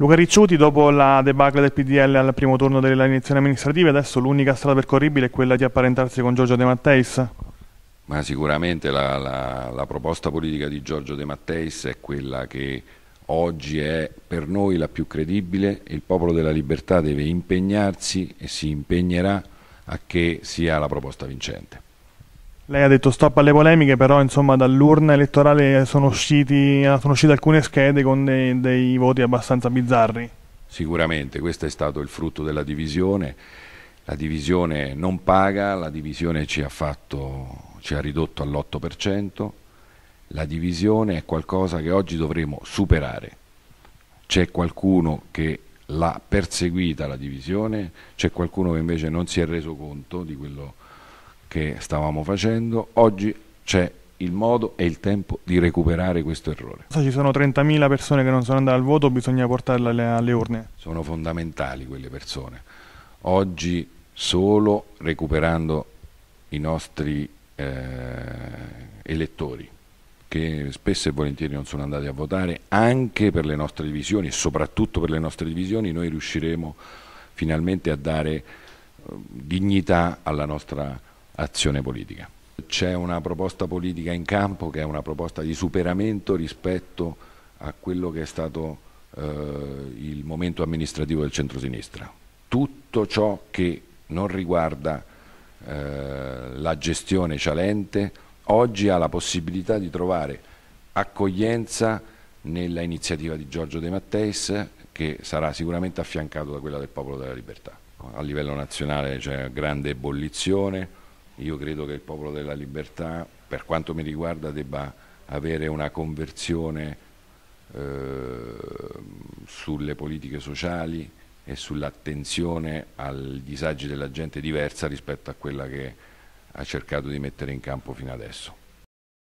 Luca Ricciuti, dopo la debacle del PDL al primo turno delle elezioni amministrative, adesso l'unica strada percorribile è quella di apparentarsi con Giorgio De Matteis? Ma sicuramente la, la, la proposta politica di Giorgio De Matteis è quella che oggi è per noi la più credibile il popolo della libertà deve impegnarsi e si impegnerà a che sia la proposta vincente. Lei ha detto stop alle polemiche, però insomma dall'urna elettorale sono, usciti, sono uscite alcune schede con dei, dei voti abbastanza bizzarri. Sicuramente, questo è stato il frutto della divisione. La divisione non paga, la divisione ci ha, fatto, ci ha ridotto all'8%, la divisione è qualcosa che oggi dovremo superare. C'è qualcuno che l'ha perseguita la divisione, c'è qualcuno che invece non si è reso conto di quello che che stavamo facendo, oggi c'è il modo e il tempo di recuperare questo errore. Ci sono 30.000 persone che non sono andate al voto, bisogna portarle alle, alle urne. Sono fondamentali quelle persone. Oggi solo recuperando i nostri eh, elettori che spesso e volentieri non sono andati a votare, anche per le nostre divisioni e soprattutto per le nostre divisioni noi riusciremo finalmente a dare eh, dignità alla nostra azione politica. C'è una proposta politica in campo che è una proposta di superamento rispetto a quello che è stato eh, il momento amministrativo del centrosinistra. Tutto ciò che non riguarda eh, la gestione cialente oggi ha la possibilità di trovare accoglienza nella iniziativa di Giorgio De Matteis che sarà sicuramente affiancato da quella del Popolo della Libertà. A livello nazionale c'è grande ebollizione, io credo che il popolo della libertà, per quanto mi riguarda, debba avere una conversione eh, sulle politiche sociali e sull'attenzione ai disagi della gente diversa rispetto a quella che ha cercato di mettere in campo fino adesso.